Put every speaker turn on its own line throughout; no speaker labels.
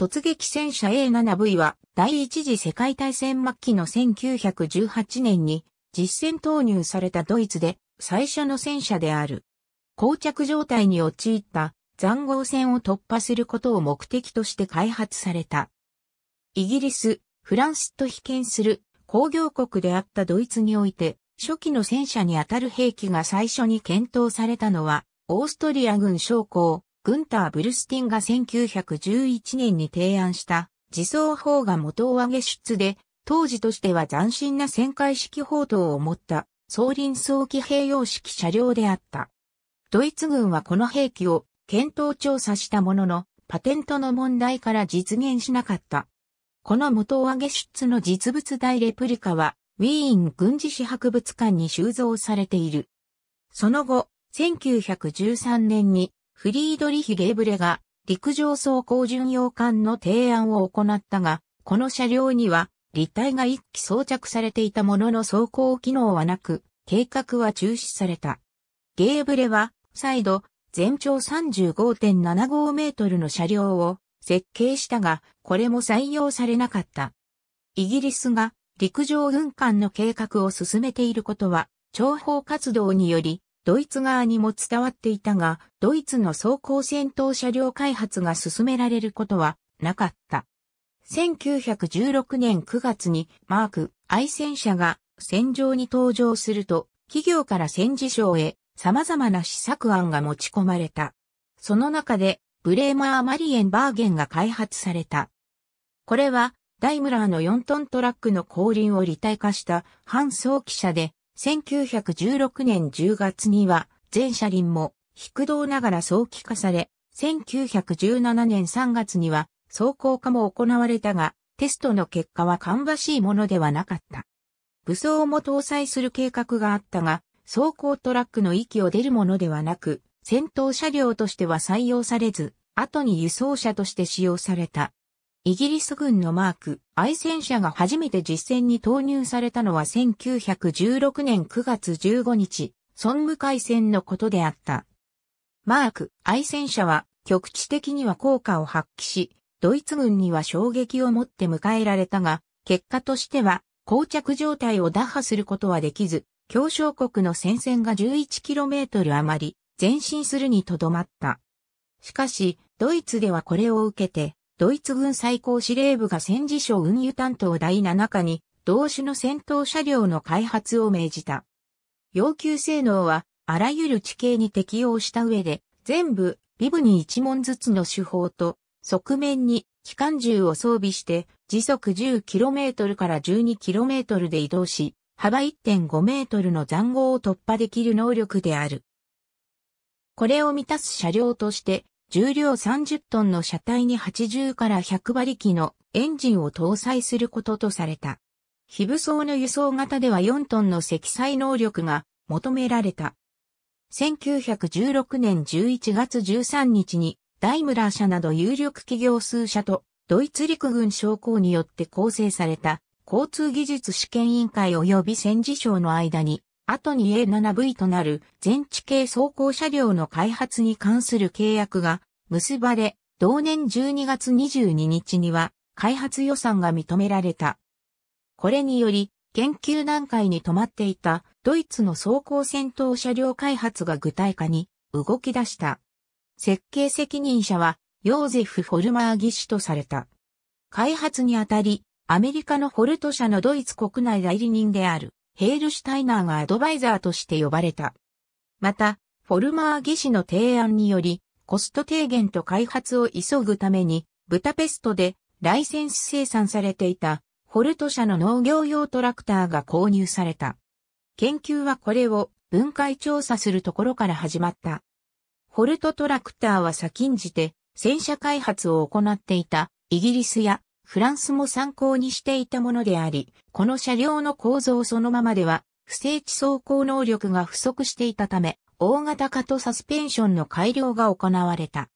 突撃戦車 A7V は第一次世界大戦末期の1918年に実戦投入されたドイツで最初の戦車である。膠着状態に陥った残壕戦を突破することを目的として開発された。イギリス、フランスと被験する工業国であったドイツにおいて初期の戦車にあたる兵器が最初に検討されたのはオーストリア軍将校グンター・ブルスティンが1911年に提案した自走砲が元を上げ出で、当時としては斬新な旋回式砲塔を持った、総輪装機兵用式車両であった。ドイツ軍はこの兵器を検討調査したものの、パテントの問題から実現しなかった。この元を上げ出の実物大レプリカは、ウィーン軍事史博物館に収蔵されている。その後、1913年にフリードリヒ・ゲーブレが陸上走行巡洋艦の提案を行ったが、この車両には立体が一機装着されていたものの走行機能はなく、計画は中止された。ゲーブレは、再度、全長35.75メートルの車両を設計したが、これも採用されなかった。イギリスが陸上軍艦の計画を進めていることは、諜報活動によりドイツ側にも伝わっていたが、ドイツの装甲戦闘車両開発が進められることはなかった。1916年9月にマーク・アイ戦車が戦場に登場すると、企業から戦時省へ様々な試作案が持ち込まれた。その中で、ブレーマー・マリエンバーゲンが開発された。これは、ダイムラーの4トントラックの後輪を立体化した半装機車で、1916年10月には、全車輪も、引動ながら早期化され、1917年3月には、走行化も行われたが、テストの結果は芳しいものではなかった。武装も搭載する計画があったが、走行トラックの域を出るものではなく、戦闘車両としては採用されず、後に輸送車として使用された。イギリス軍のマーク、愛戦車が初めて実戦に投入されたのは1916年9月15日、ソング海戦のことであった。マーク、愛戦車は局地的には効果を発揮し、ドイツ軍には衝撃をもって迎えられたが、結果としては、膠着状態を打破することはできず、協商国の戦線が 11km 余り前進するにとどまった。しかし、ドイツではこれを受けて、ドイツ軍最高司令部が戦時省運輸担当第7課に、同種の戦闘車両の開発を命じた。要求性能は、あらゆる地形に適用した上で、全部、ビブに1門ずつの手法と、側面に機関銃を装備して、時速 10km から 12km で移動し、幅1.5メートルの残壕を突破できる能力である。これを満たす車両として、重量30トンの車体に80から100馬力のエンジンを搭載することとされた。非武装の輸送型では4トンの積載能力が求められた。1916年11月13日にダイムラー社など有力企業数社とドイツ陸軍将校によって構成された交通技術試験委員会及び戦時省の間に後に A7V となる全地形走行車両の開発に関する契約が結ばれ、同年12月22日には開発予算が認められた。これにより、研究段階に止まっていたドイツの走行戦闘車両開発が具体化に動き出した。設計責任者はヨーゼフ・フォルマー技師とされた。開発にあたり、アメリカのフォルト社のドイツ国内代理人である。ヘールシュタイナーがアドバイザーとして呼ばれた。また、フォルマー技師の提案により、コスト低減と開発を急ぐために、ブタペストでライセンス生産されていた、フォルト社の農業用トラクターが購入された。研究はこれを分解調査するところから始まった。フォルトトラクターは先んじて戦車開発を行っていたイギリスやフランスも参考にしていたものであり、この車両の構造そのままでは、不正地走行能力が不足していたため、大型化とサスペンションの改良が行われた。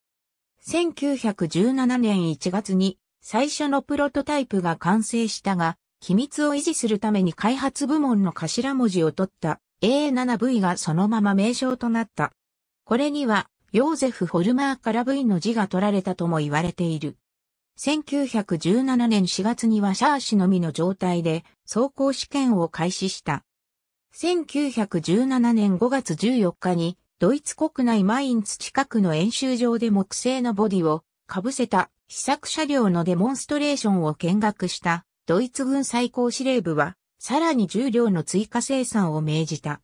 1917年1月に最初のプロトタイプが完成したが、機密を維持するために開発部門の頭文字を取った A7V がそのまま名称となった。これには、ヨーゼフ・ホルマーから V の字が取られたとも言われている。1917年4月にはシャーシのみの状態で走行試験を開始した。1917年5月14日にドイツ国内マインツ近くの演習場で木製のボディを被せた試作車両のデモンストレーションを見学したドイツ軍最高司令部はさらに10両の追加生産を命じた。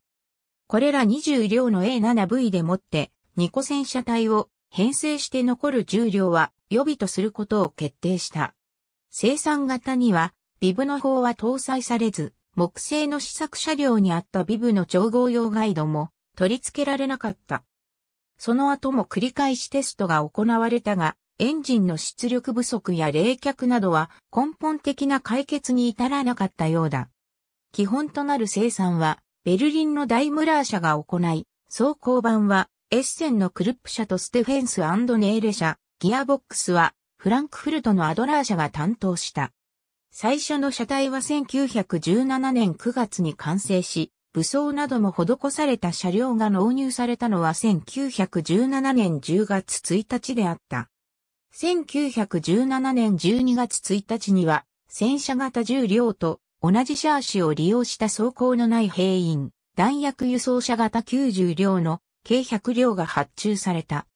これら20両の A7V でもって2個戦車隊を編成して残る10両は予備とすることを決定した。生産型には、ビブの方は搭載されず、木製の試作車両にあったビブの調合用ガイドも取り付けられなかった。その後も繰り返しテストが行われたが、エンジンの出力不足や冷却などは根本的な解決に至らなかったようだ。基本となる生産は、ベルリンのダイムラー社が行い、走行版はエッセンのクルップ社とステフェンスネーレ社、ギアボックスはフランクフルトのアドラー社が担当した。最初の車体は1917年9月に完成し、武装なども施された車両が納入されたのは1917年10月1日であった。1917年12月1日には、戦車型重量と同じシャーシを利用した走行のない兵員、弾薬輸送車型90両の計100両が発注された。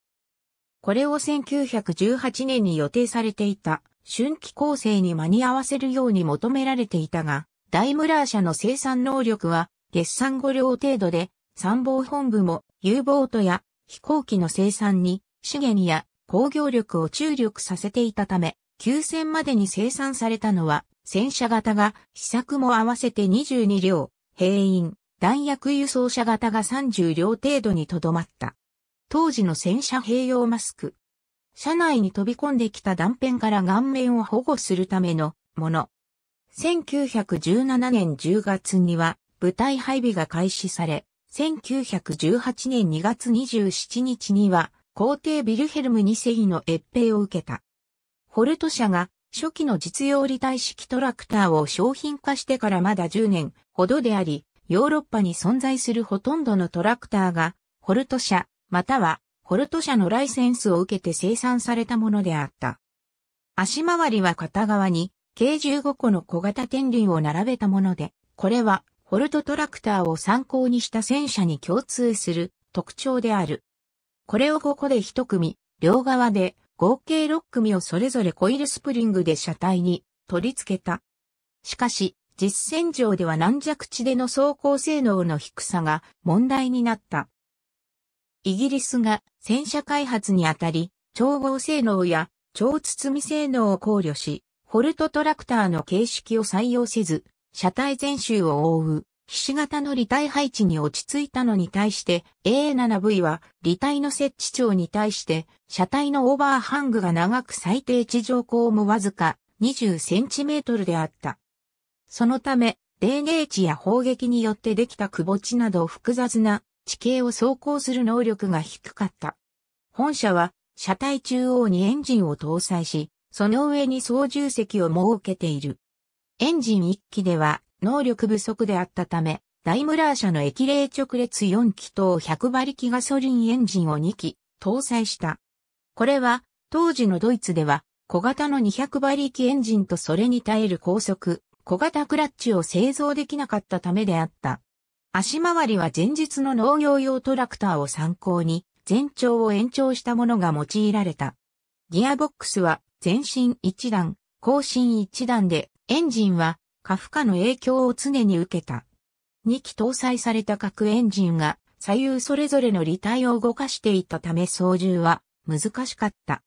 これを1918年に予定されていた春季構成に間に合わせるように求められていたが、ダイムラー社の生産能力は月産5両程度で、参謀本部も U ボートや飛行機の生産に資源や工業力を注力させていたため、9戦までに生産されたのは戦車型が試作も合わせて22両、兵員、弾薬輸送車型が30両程度にとどまった。当時の戦車併用マスク。車内に飛び込んできた断片から顔面を保護するためのもの。1917年10月には部隊配備が開始され、1918年2月27日には皇帝ビルヘルム2世の越兵を受けた。ホルト社が初期の実用理体式トラクターを商品化してからまだ10年ほどであり、ヨーロッパに存在するほとんどのトラクターが、ホルト社、または、ホルト社のライセンスを受けて生産されたものであった。足回りは片側に、計15個の小型天輪を並べたもので、これは、ホルトトラクターを参考にした戦車に共通する特徴である。これを5個で1組、両側で合計6組をそれぞれコイルスプリングで車体に取り付けた。しかし、実戦上では軟弱地での走行性能の低さが問題になった。イギリスが戦車開発にあたり、調合性能や超包み性能を考慮し、フォルトトラクターの形式を採用せず、車体全周を覆う、ひし形の履体配置に落ち着いたのに対して A7V は履体の設置長に対して車体のオーバーハングが長く最低地上高もわずか 20cm であった。そのため、電芸地や砲撃によってできた窪地など複雑な地形を走行する能力が低かった。本社は車体中央にエンジンを搭載し、その上に操縦席を設けている。エンジン1機では能力不足であったため、ダイムラー社の液冷直列4気筒100馬力ガソリンエンジンを2機搭載した。これは当時のドイツでは小型の200馬力エンジンとそれに耐える高速、小型クラッチを製造できなかったためであった。足回りは前日の農業用トラクターを参考に、全長を延長したものが用いられた。ギアボックスは前進1段、後進1段で、エンジンは過負荷の影響を常に受けた。2機搭載された各エンジンが左右それぞれの履体を動かしていたため操縦は難しかった。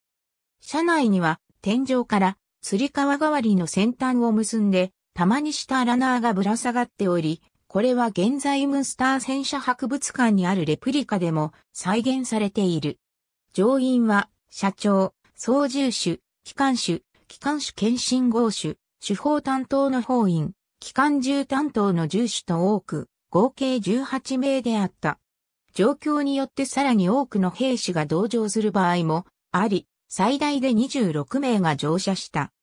車内には天井から吊り革代わりの先端を結んで、たまにしたラナーがぶら下がっており、これは現在ムスター戦車博物館にあるレプリカでも再現されている。乗員は、社長、操縦手、機関手、機関手検診号手、手法担当の法員、機関銃担当の銃手と多く、合計18名であった。状況によってさらに多くの兵士が同乗する場合もあり、最大で26名が乗車した。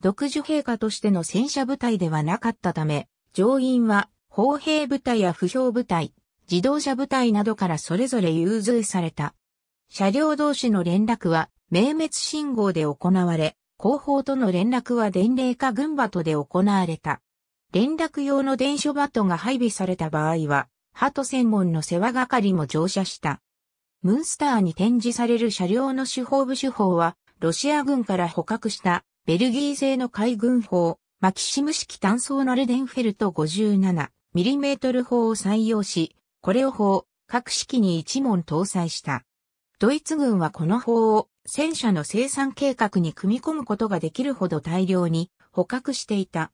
独自陛下としての戦車部隊ではなかったため、乗員は砲兵部隊や不評部隊、自動車部隊などからそれぞれ融通された。車両同士の連絡は、明滅信号で行われ、後方との連絡は伝令か軍バトで行われた。連絡用の電書バトが配備された場合は、鳩専門の世話係も乗車した。ムンスターに展示される車両の手法部手法は、ロシア軍から捕獲したベルギー製の海軍砲、マキシム式単装ナルデンフェルト57。ミリメートル砲を採用し、これを砲、各式に一門搭載した。ドイツ軍はこの砲を戦車の生産計画に組み込むことができるほど大量に捕獲していた。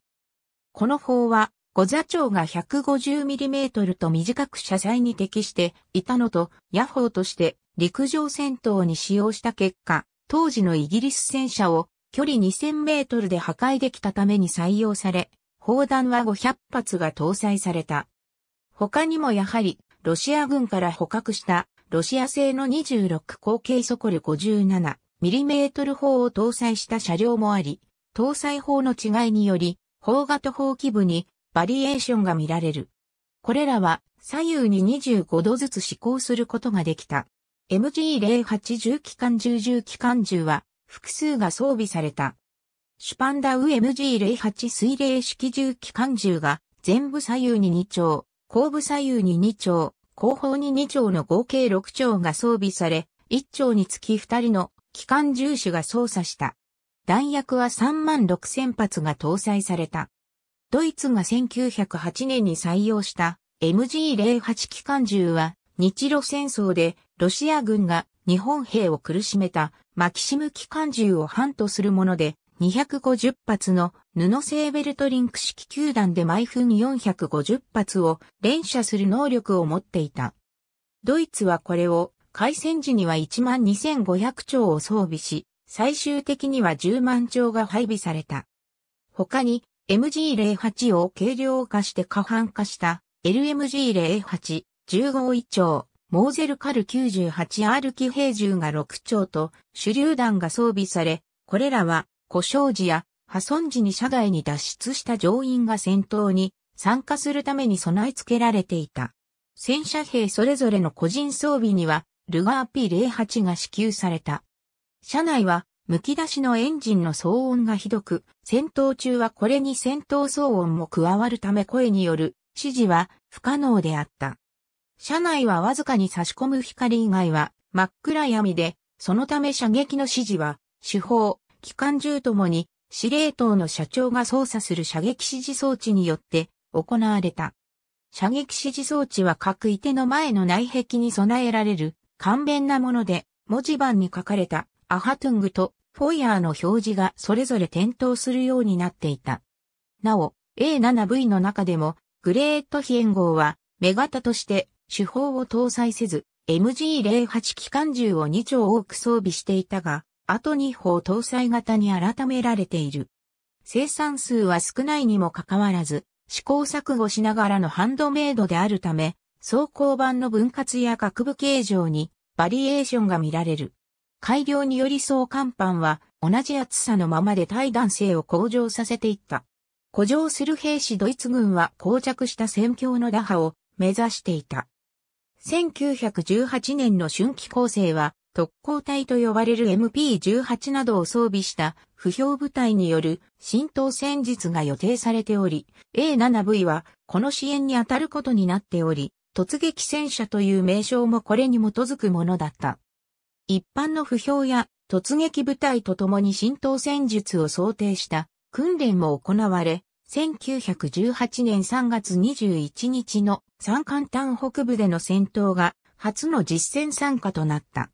この砲は、ご座長が 150mm と短く車載に適していたのと、野砲として陸上戦闘に使用した結果、当時のイギリス戦車を距離2000メートルで破壊できたために採用され、砲弾は500発が搭載された。他にもやはり、ロシア軍から捕獲した、ロシア製の26口径ソコル 57mm 砲を搭載した車両もあり、搭載砲の違いにより、砲型砲機部にバリエーションが見られる。これらは左右に25度ずつ試行することができた。MG08 重機関銃重機関銃は複数が装備された。シュパンダウ MG08 水冷式重機関銃が、全部左右に2丁、後部左右に2丁、後方に2丁の合計6丁が装備され、1丁につき2人の機関銃手が操作した。弾薬は3万6000発が搭載された。ドイツが1908年に採用した MG08 機関銃は日露戦争でロシア軍が日本兵を苦しめたマキシム機関銃を反とするもので250発の布製ベルトリンク式球団で毎分450発を連射する能力を持っていた。ドイツはこれを開戦時には1万2500丁を装備し、最終的には10万丁が配備された。他に MG08 を軽量化して過半化した LMG08、15位丁、モーゼルカル 98R 機兵銃が6丁と手榴弾が装備され、これらは故障時や破損時に車外に脱出した乗員が戦闘に参加するために備え付けられていた。戦車兵それぞれの個人装備には、ルガー P08 が支給された。車内は、剥き出しのエンジンの騒音がひどく、戦闘中はこれに戦闘騒音も加わるため声による指示は不可能であった。車内はわずかに差し込む光以外は真っ暗闇で、そのため射撃の指示は手法、機関銃ともに司令塔の社長が操作する射撃指示装置によって行われた。射撃指示装置は各射手の前の内壁に備えられる簡便なもので文字盤に書かれたアハトゥングとフォイヤーの表示がそれぞれ点灯するようになっていた。なお、A7V の中でもグレートヒエン号は目型として手法を搭載せず MG08 機関銃を2丁多く装備していたが、後2法搭載型に改められている。生産数は少ないにもかかわらず、試行錯誤しながらのハンドメイドであるため、走行版の分割や各部形状にバリエーションが見られる。改良により総甲板は同じ厚さのままで対弾性を向上させていった。古城する兵士ドイツ軍は膠着した戦況の打破を目指していた。1918年の春季構成は特攻隊と呼ばれる MP18 などを装備した不評部隊による浸透戦術が予定されており、A7V はこの支援に当たることになっており、突撃戦車という名称もこれに基づくものだった。一般の不評や突撃部隊と共に浸透戦術を想定した訓練も行われ、1918年3月21日の山間丹北部での戦闘が初の実戦参加となった。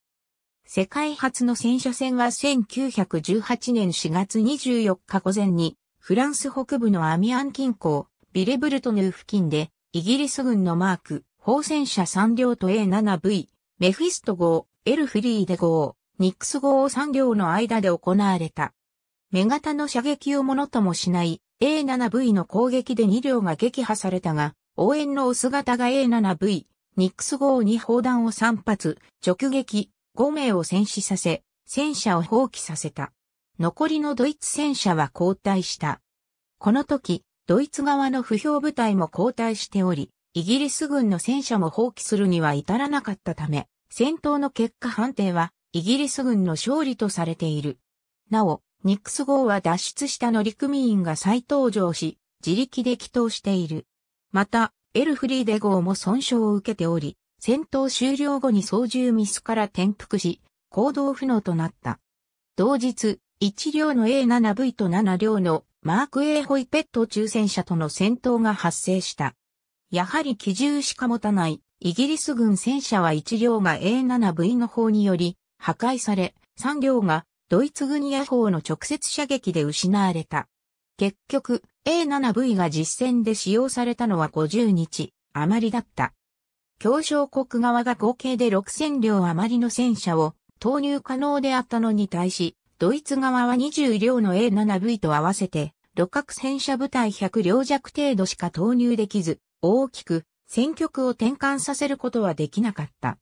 世界初の戦車戦は1918年4月24日午前に、フランス北部のアミアン近郊、ビレブルトヌー付近で、イギリス軍のマーク、砲戦車3両と A7V、メフィスト号、エルフリーデ号、ニックス号3両の間で行われた。目型の射撃をものともしない A7V の攻撃で2両が撃破されたが、応援のお姿型が A7V、ニックス号に砲弾を3発、直撃、5名を戦死させ、戦車を放棄させた。残りのドイツ戦車は交代した。この時、ドイツ側の不評部隊も交代しており、イギリス軍の戦車も放棄するには至らなかったため、戦闘の結果判定は、イギリス軍の勝利とされている。なお、ニックス号は脱出した乗組員が再登場し、自力で帰祷している。また、エルフリーデ号も損傷を受けており、戦闘終了後に操縦ミスから転覆し、行動不能となった。同日、1両の A7V と7両のマーク A ホイペット抽選車との戦闘が発生した。やはり機銃しか持たないイギリス軍戦車は1両が A7V の砲により破壊され、3両がドイツ軍野砲の直接射撃で失われた。結局、A7V が実戦で使用されたのは50日余りだった。協商国側が合計で6000両余りの戦車を投入可能であったのに対し、ドイツ側は20両の A7V と合わせて、六角戦車部隊100両弱程度しか投入できず、大きく戦局を転換させることはできなかった。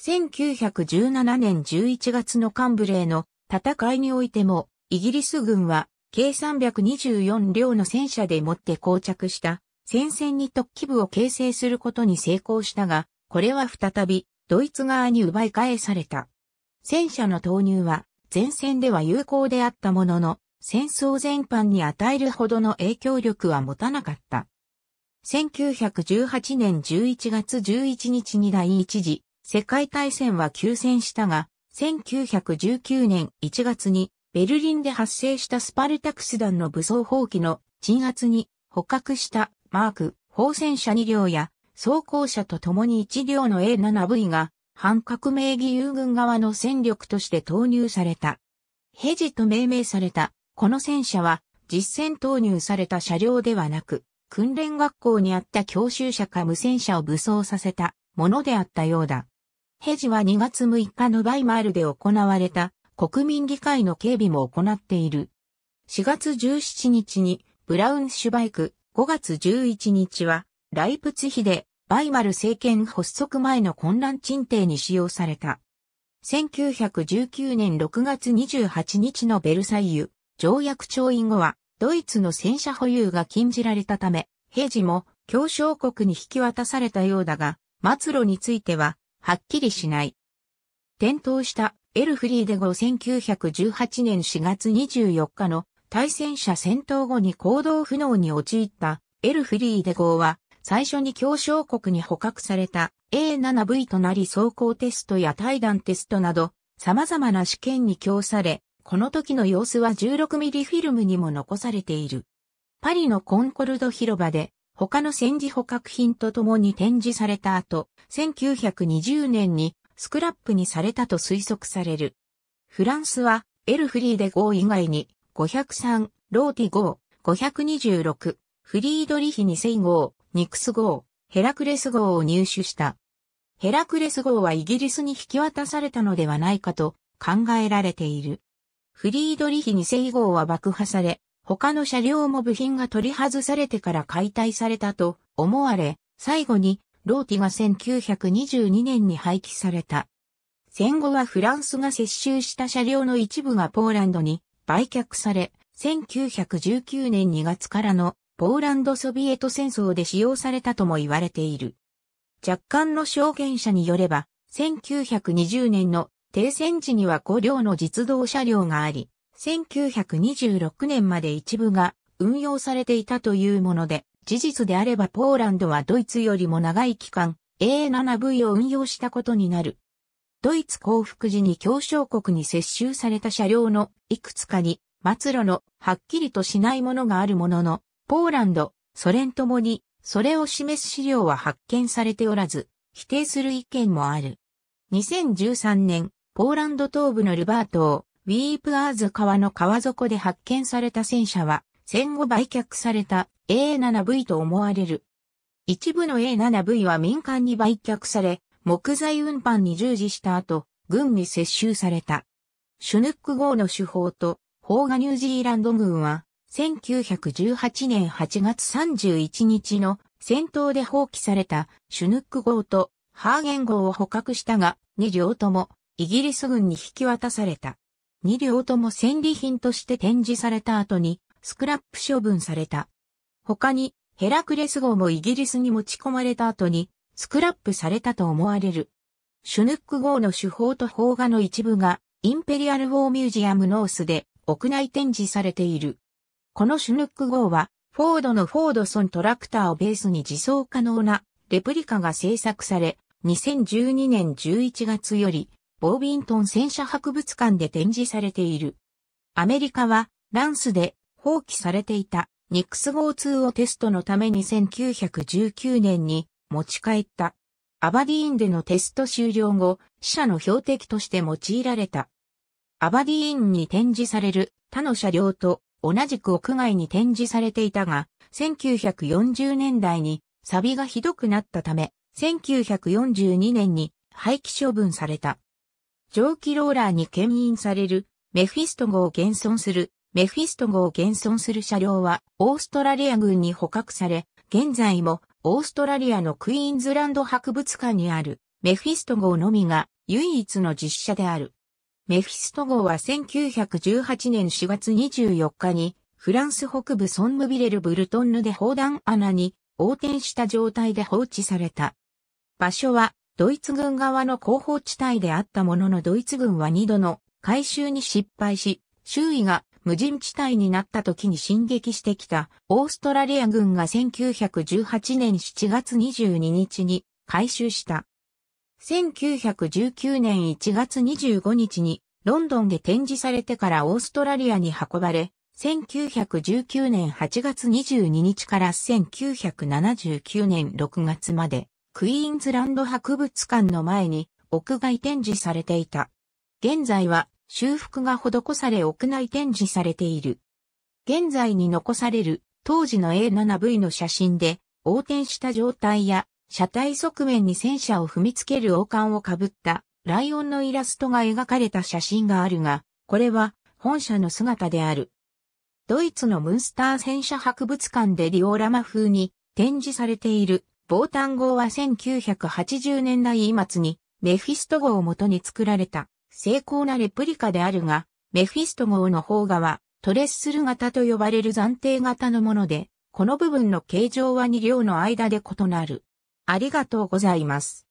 1917年11月のカンブレーの戦いにおいても、イギリス軍は計324両の戦車でもって膠着した戦線に突起部を形成することに成功したが、これは再びドイツ側に奪い返された。戦車の投入は前線では有効であったものの、戦争全般に与えるほどの影響力は持たなかった。1918年11月11日に第一次世界大戦は休戦したが、1919年1月にベルリンで発生したスパルタクス団の武装放棄の鎮圧に捕獲したマーク、砲戦車2両や、装甲車と共に1両の A7V が、反革命義勇軍側の戦力として投入された。ヘジと命名された、この戦車は、実戦投入された車両ではなく、訓練学校にあった教習車か無線車を武装させたものであったようだ。ヘジは2月6日のバイマールで行われた国民議会の警備も行っている。4月17日にブラウンシュバイク5月11日は、ライプツヒで、バイマル政権発足前の混乱鎮定に使用された。1919年6月28日のベルサイユ条約調印後は、ドイツの戦車保有が禁じられたため、平時も協商国に引き渡されたようだが、末路については、はっきりしない。転倒したエルフリーデ号1918年4月24日の対戦車戦闘後に行動不能に陥ったエルフリーデ号は最初に協商国に捕獲された A7V となり走行テストや対弾テストなど様々な試験に供され、この時の様子は1 6ミリフィルムにも残されている。パリのコンコルド広場で他の戦時捕獲品と共に展示された後、1920年にスクラップにされたと推測される。フランスはエルフリーデ号以外に503、ローティ号、526、フリードリヒ2 0号、ニクス号、ヘラクレス号を入手した。ヘラクレス号はイギリスに引き渡されたのではないかと考えられている。フリードリヒ2 0号は爆破され、他の車両も部品が取り外されてから解体されたと思われ、最後にローティが1922年に廃棄された。戦後はフランスが接収した車両の一部がポーランドに売却され、1919年2月からのポーランドソビエト戦争で使用されたとも言われている。若干の証言者によれば、1920年の停戦時には5両の実動車両があり、1926年まで一部が運用されていたというもので、事実であればポーランドはドイツよりも長い期間 A7V を運用したことになる。ドイツ降伏時に協商国に接収された車両のいくつかに、末路のはっきりとしないものがあるものの、ポーランド、ソ連ともに、それを示す資料は発見されておらず、否定する意見もある。2013年、ポーランド東部のルバートをウィープアーズ川の川底で発見された戦車は、戦後売却された A7V と思われる。一部の A7V は民間に売却され、木材運搬に従事した後、軍に接収された。シュヌック号の手法と、砲がニュージーランド軍は、1918年8月31日の戦闘で放棄されたシュヌック号とハーゲン号を捕獲したが、2両ともイギリス軍に引き渡された。2両とも戦利品として展示された後にスクラップ処分された。他にヘラクレス号もイギリスに持ち込まれた後にスクラップされたと思われる。シュヌック号の手法と邦画の一部がインペリアル・ウォー・ミュージアム・ノースで屋内展示されている。このシュヌック号はフォードのフォードソントラクターをベースに自走可能なレプリカが制作され、2012年11月よりボービントン戦車博物館で展示されている。アメリカはランスで放棄されていたニックス号2をテストのために1919年に持ち帰った。アバディーンでのテスト終了後、死者の標的として用いられた。アバディーンに展示される他の車両と同じく屋外に展示されていたが、1940年代に錆がひどくなったため、1942年に廃棄処分された。蒸気ローラーに牽引されるメフィスト号を現存するメフィスト号を現存する車両はオーストラリア軍に捕獲され、現在もオーストラリアのクイーンズランド博物館にあるメフィスト号のみが唯一の実写である。メフィスト号は1918年4月24日にフランス北部ソンムビレルブルトンヌで砲弾穴に横転した状態で放置された。場所はドイツ軍側の後方地帯であったもののドイツ軍は2度の回収に失敗し、周囲が無人地帯になった時に進撃してきたオーストラリア軍が1918年7月22日に回収した。1919年1月25日にロンドンで展示されてからオーストラリアに運ばれ、1919年8月22日から1979年6月まで、クイーンズランド博物館の前に屋外展示されていた。現在は修復が施され屋内展示されている。現在に残される当時の A7V の写真で横転した状態や車体側面に戦車を踏みつける王冠をかぶったライオンのイラストが描かれた写真があるが、これは本社の姿である。ドイツのムンスター戦車博物館でリオラマ風に展示されている防弾号は1980年代末にメフィスト号を元に作られた精巧なレプリカであるが、メフィスト号の方がはトレッスル型と呼ばれる暫定型のもので、この部分の形状は2両の間で異なる。ありがとうございます。